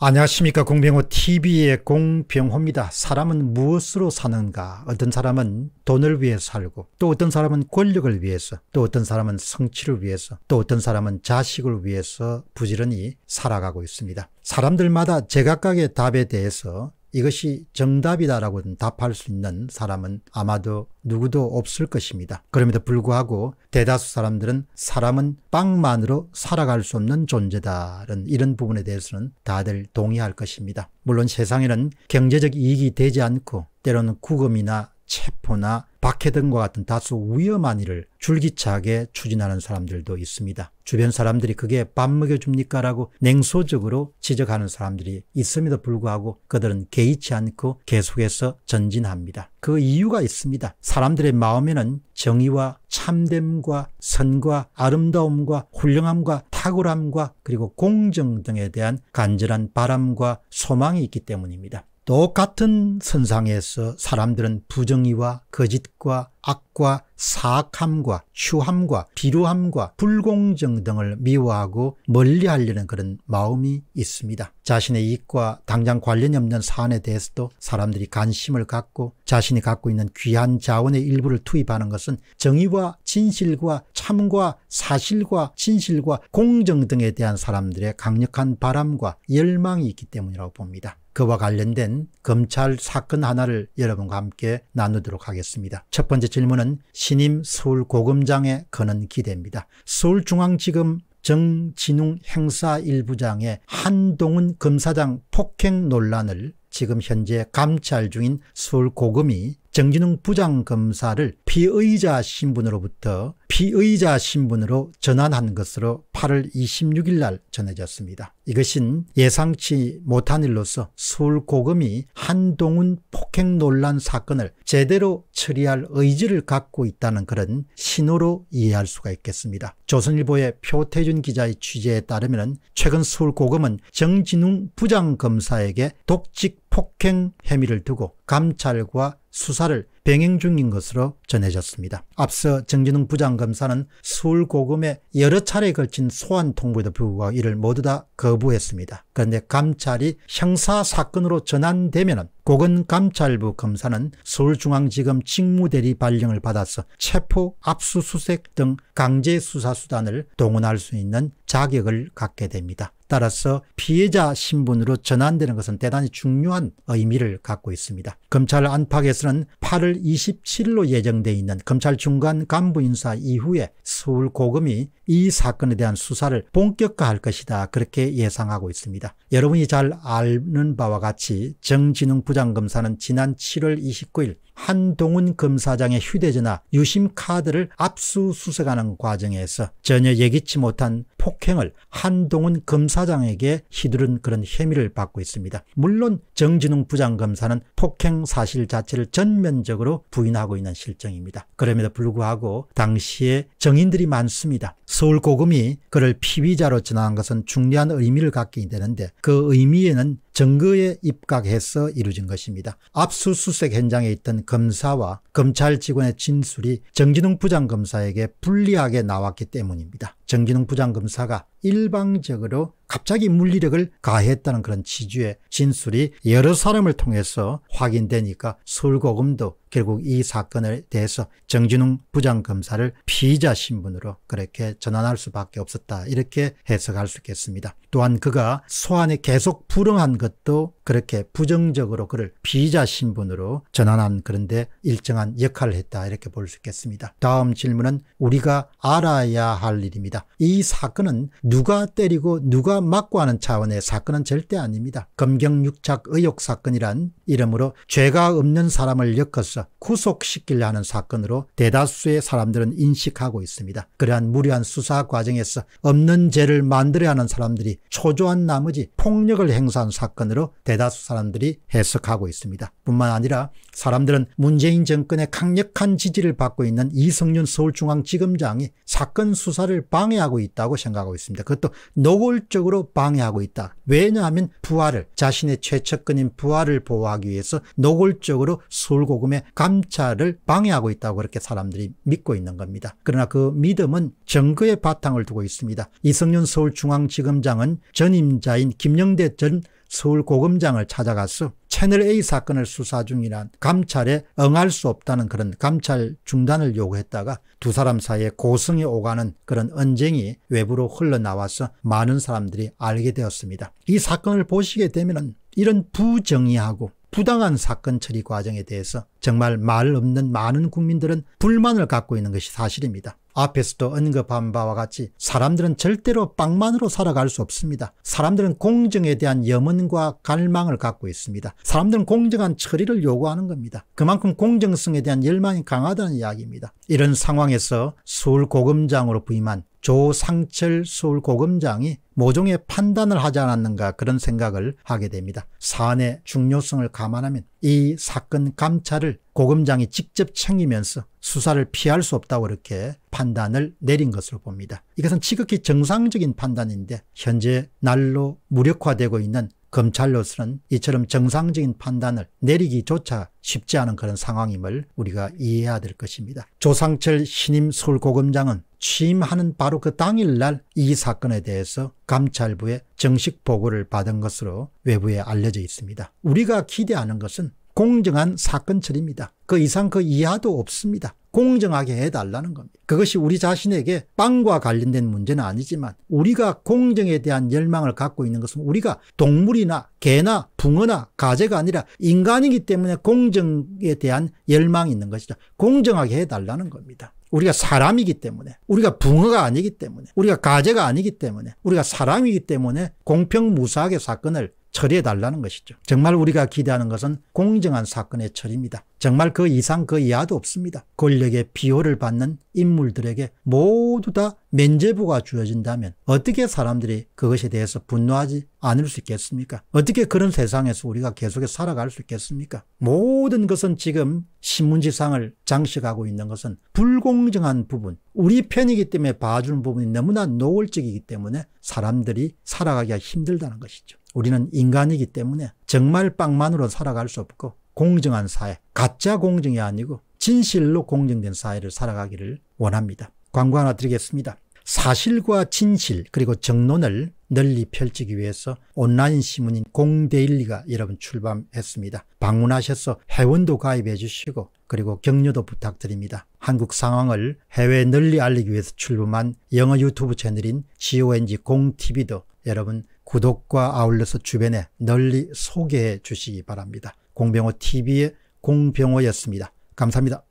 안녕하십니까 공병호 TV의 공병호입니다. 사람은 무엇으로 사는가 어떤 사람은 돈을 위해 살고 또 어떤 사람은 권력을 위해서 또 어떤 사람은 성취를 위해서 또 어떤 사람은 자식을 위해서 부지런히 살아가고 있습니다. 사람들마다 제각각의 답에 대해서 이것이 정답이다라고 답할 수 있는 사람은 아마도 누구도 없을 것입니다. 그럼에도 불구하고 대다수 사람들은 사람은 빵만으로 살아갈 수 없는 존재다라는 이런 부분에 대해서는 다들 동의할 것입니다. 물론 세상에는 경제적 이익이 되지 않고 때로는 구금이나 체포나 박해등과 같은 다소 위험한 일을 줄기차게 추진하는 사람들도 있습니다. 주변 사람들이 그게 밥 먹여줍니까? 라고 냉소적으로 지적하는 사람들이 있음에도 불구하고 그들은 개의치 않고 계속해서 전진합니다. 그 이유가 있습니다. 사람들의 마음에는 정의와 참됨과 선과 아름다움과 훌륭함과 탁월함과 그리고 공정 등에 대한 간절한 바람과 소망이 있기 때문입니다. 똑같은 선상에서 사람들은 부정의와 거짓과 악과 사악함과 추함과 비루함과 불공정 등을 미워하고 멀리하려는 그런 마음이 있습니다. 자신의 이익과 당장 관련이 없는 사안에 대해서도 사람들이 관심을 갖고 자신이 갖고 있는 귀한 자원의 일부를 투입하는 것은 정의와 진실과 참과 사실과 진실과 공정 등에 대한 사람들의 강력한 바람과 열망이 있기 때문이라고 봅니다. 그와 관련된 검찰 사건 하나를 여러분과 함께 나누도록 하겠습니다. 첫 번째 질문은 신임 서울 고검장에 거는 기대입니다. 서울중앙지검 정진웅 행사 일부장의 한동훈 검사장 폭행 논란을 지금 현재 감찰 중인 서울고검이 정진웅 부장검사를 피의자 신분으로부터 피의자 신분으로 전환한 것으로 8월 26일 날 전해졌습니다. 이것은 예상치 못한 일로서 서울 고검이 한동훈 폭행 논란 사건을 제대로 처리할 의지를 갖고 있다는 그런 신호로 이해할 수가 있겠습니다. 조선일보의 표태준 기자의 취재에 따르면 최근 서울 고검은 정진웅 부장검사에게 독직 폭행 혐의를 두고 감찰과 수사를 병행 중인 것으로 전해졌습니다. 앞서 정진웅 부장검사는 서울고금에 여러 차례에 걸친 소환 통보에도 불구하고 이를 모두 다 거부했습니다. 그런데 감찰이 형사사건으로 전환되면 고건감찰부 검사는 서울중앙지검 직무대리 발령을 받아서 체포, 압수수색 등 강제수사수단을 동원할 수 있는 자격을 갖게 됩니다. 따라서 피해자 신분으로 전환되는 것은 대단히 중요한 의미를 갖고 있습니다. 검찰 안팎에서는 8월 27일로 예정돼 있는 검찰 중간 간부 인사 이후에 서울 고검이 이 사건에 대한 수사를 본격화할 것이다 그렇게 예상하고 있습니다. 여러분이 잘 아는 바와 같이 정진웅 부장검사는 지난 7월 29일 한동훈 검사장의 휴대전화 유심카드를 압수수색하는 과정에서 전혀 예기치 못한 폭행을 한동훈 검사장에게 휘두른 그런 혐의를 받고 있습니다. 물론 정진웅 부장검사는 폭행 사실 자체를 전면적으로 부인하고 있는 실정입니다. 그럼에도 불구하고 당시에 정인들이 많습니다. 서울고금이 그를 피비자로 지나간 것은 중요한 의미를 갖게 되는데 그 의미에는 증거에 입각해서 이루어진 것입니다. 압수수색 현장에 있던 검사와 검찰 직원의 진술이 정진웅 부장검사에게 불리하게 나왔기 때문입니다. 정진웅 부장검사가 일방적으로 갑자기 물리력을 가했다는 그런 취지의 진술이 여러 사람을 통해서 확인되니까 서울고금도 결국 이 사건에 대해서 정진웅 부장검사를 피의자 신분으로 그렇게 전환할 수밖에 없었다 이렇게 해석할 수 있겠습니다. 또한 그가 소환이 계속 불응한 것と 그렇게 부정적으로 그를 피의자 신분으로 전환한 그런데 일정한 역할을 했다 이렇게 볼 수 있겠습니다. 다음 질문은 우리가 알아야 할 일입니다. 이 사건은 누가 때리고 누가 맞고 하는 차원의 사건은 절대 아닙니다. 검경육착 의혹 사건이란 이름으로 죄가 없는 사람을 엮어서 구속시키려 하는 사건으로 대다수의 사람들은 인식하고 있습니다. 그러한 무리한 수사 과정에서 없는 죄를 만들어야 하는 사람들이 초조한 나머지 폭력을 행사한 사건으로 대 대다수 사람들이 해석하고 있습니다. 뿐만 아니라 사람들은 문재인 정권의 강력한 지지를 받고 있는 이성윤 서울중앙지검장이 사건 수사를 방해하고 있다고 생각하고 있습니다. 그것도 노골적으로 방해하고 있다. 왜냐하면 부하를 자신의 최측근인 부하를 보호하기 위해서 노골적으로 서울고금의 감찰을 방해하고 있다고 그렇게 사람들이 믿고 있는 겁니다. 그러나 그 믿음은 증거의 바탕을 두고 있습니다. 이성윤 서울중앙지검장은 전임자인 김영대 전 서울 고검장을 찾아가서 채널A 사건을 수사 중이란 감찰에 응할 수 없다는 그런 감찰 중단을 요구했다가 두 사람 사이에 고성이 오가는 그런 언쟁이 외부로 흘러나와서 많은 사람들이 알게 되었습니다. 이 사건을 보시게 되면 이런 부정의하고 부당한 사건 처리 과정에 대해서 정말 말 없는 많은 국민들은 불만을 갖고 있는 것이 사실입니다. 앞에서도 언급한 바와 같이 사람들은 절대로 빵만으로 살아갈 수 없습니다. 사람들은 공정에 대한 염원과 갈망을 갖고 있습니다. 사람들은 공정한 처리를 요구하는 겁니다. 그만큼 공정성에 대한 열망이 강하다는 이야기입니다. 이런 상황에서 서울고검장으로 부임한 조상철 서울고검장이 모종의 판단을 하지 않았는가 그런 생각을 하게 됩니다. 사안의 중요성을 감안하면 이 사건 감찰을 고검장이 직접 챙기면서 수사를 피할 수 없다고 이렇게 판단을 내린 것으로 봅니다. 이것은 지극히 정상적인 판단인데 현재 날로 무력화되고 있는 검찰로서는 이처럼 정상적인 판단을 내리기조차 쉽지 않은 그런 상황임을 우리가 이해해야 될 것입니다. 조상철 신임 서울고검장은 취임하는 바로 그 당일날 이 사건에 대해서 감찰부의 정식 보고를 받은 것으로 외부에 알려져 있습니다. 우리가 기대하는 것은 공정한 사건 처리입니다. 그 이상 그 이하도 없습니다. 공정하게 해달라는 겁니다. 그것이 우리 자신에게 빵과 관련된 문제는 아니지만 우리가 공정에 대한 열망을 갖고 있는 것은 우리가 동물이나 개나 붕어나 가재가 아니라 인간이기 때문에 공정에 대한 열망이 있는 것이죠. 공정하게 해달라는 겁니다. 우리가 사람이기 때문에 우리가 붕어가 아니기 때문에 우리가 가재가 아니기 때문에 우리가 사람이기 때문에 공평무사하게 사건을 처리해 달라는 것이죠. 정말 우리가 기대하는 것은 공정한 사건의 처리입니다. 정말 그 이상 그 이하도 없습니다. 권력의 비호를 받는 인물들에게 모두 다 면제부가 주어진다면 어떻게 사람들이 그것에 대해서 분노하지 않을 수 있겠습니까? 어떻게 그런 세상에서 우리가 계속해서 살아갈 수 있겠습니까? 모든 것은 지금 신문지상을 장식하고 있는 것은 불공정한 부분, 우리 편이기 때문에 봐주는 부분이 너무나 노골적이기 때문에 사람들이 살아가기가 힘들다는 것이죠. 우리는 인간이기 때문에 정말 빵만으로 살아갈 수 없고 공정한 사회, 가짜 공정이 아니고 진실로 공정된 사회를 살아가기를 원합니다. 광고 하나 드리겠습니다. 사실과 진실 그리고 정론을 널리 펼치기 위해서 온라인 신문인 공데일리가 여러분 출범했습니다. 방문하셔서 회원도 가입해 주시고 그리고 격려도 부탁드립니다. 한국 상황을 해외 널리 알리기 위해서 출범한 영어 유튜브 채널인 CONG 공TV도 여러분 구독과 아울러서 주변에 널리 소개해 주시기 바랍니다. 공병호TV의 공병호였습니다. 감사합니다.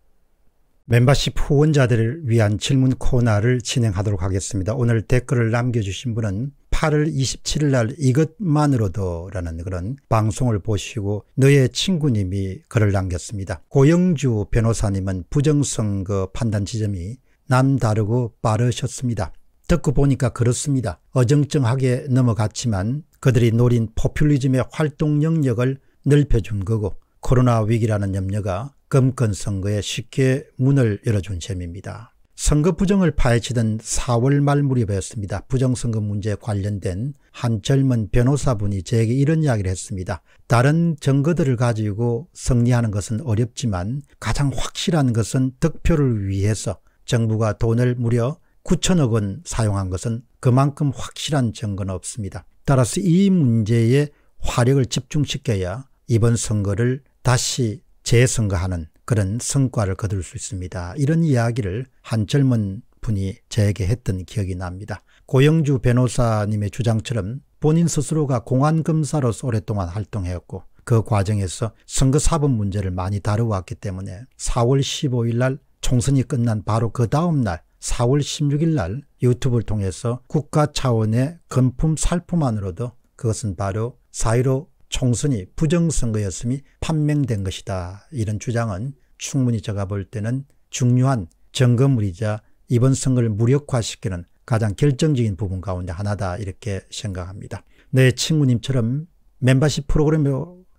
멤버십 후원자들을 위한 질문 코너를 진행하도록 하겠습니다. 오늘 댓글을 남겨주신 분은 8월 27일 날 이것만으로도 라는 그런 방송을 보시고 너의 친구님이 글을 남겼습니다. 고영주 변호사님은 부정선거 판단 지점이 남다르고 빠르셨습니다. 듣고 보니까 그렇습니다. 어정쩡하게 넘어갔지만 그들이 노린 포퓰리즘의 활동 영역을 넓혀준 거고 코로나 위기라는 염려가 검건 선거에 쉽게 문을 열어준 셈입니다. 선거 부정을 파헤치던 4월 말 무렵이었습니다. 부정선거 문제에 관련된 한 젊은 변호사분이 저에게 이런 이야기를 했습니다. 다른 증거들을 가지고 승리하는 것은 어렵지만 가장 확실한 것은 득표를 위해서 정부가 돈을 무려 9천억 원 사용한 것은 그만큼 확실한 증거는 없습니다. 따라서 이 문제에 화력을 집중시켜야 이번 선거를 다시 재선거하는 그런 성과를 거둘 수 있습니다. 이런 이야기를 한 젊은 분이 제게 했던 기억이 납니다. 고영주 변호사님의 주장처럼 본인 스스로가 공안검사로서 오랫동안 활동했고 그 과정에서 선거사법 문제를 많이 다루어왔기 때문에 4월 15일 날 총선이 끝난 바로 그 다음 날 4월 16일 날 유튜브를 통해서 국가 차원의 금품 살포만으로도 그것은 바로 4.15 총선이 부정선거였음이 판명된 것이다. 이런 주장은 충분히 제가 볼 때는 중요한 점검물이자 이번 선거를 무력화시키는 가장 결정적인 부분 가운데 하나다 이렇게 생각합니다. 내 네, 친구님처럼 멤버십 프로그램에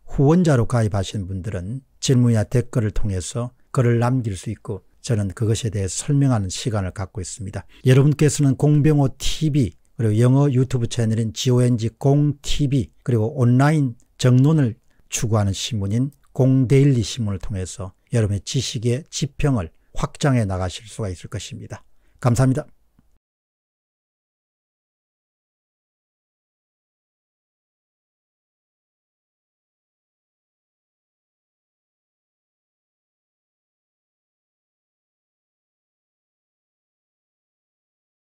후원자로 가입하신 분들은 질문이나 댓글을 통해서 글을 남길 수 있고 저는 그것에 대해 설명하는 시간을 갖고 있습니다. 여러분께서는 공병호 TV 그리고 영어 유튜브 채널인 GONG 공TV 그리고 온라인 정론을 추구하는 신문인 공데일리 신문을 통해서 여러분의 지식의 지평을 확장해 나가실 수가 있을 것입니다. 감사합니다.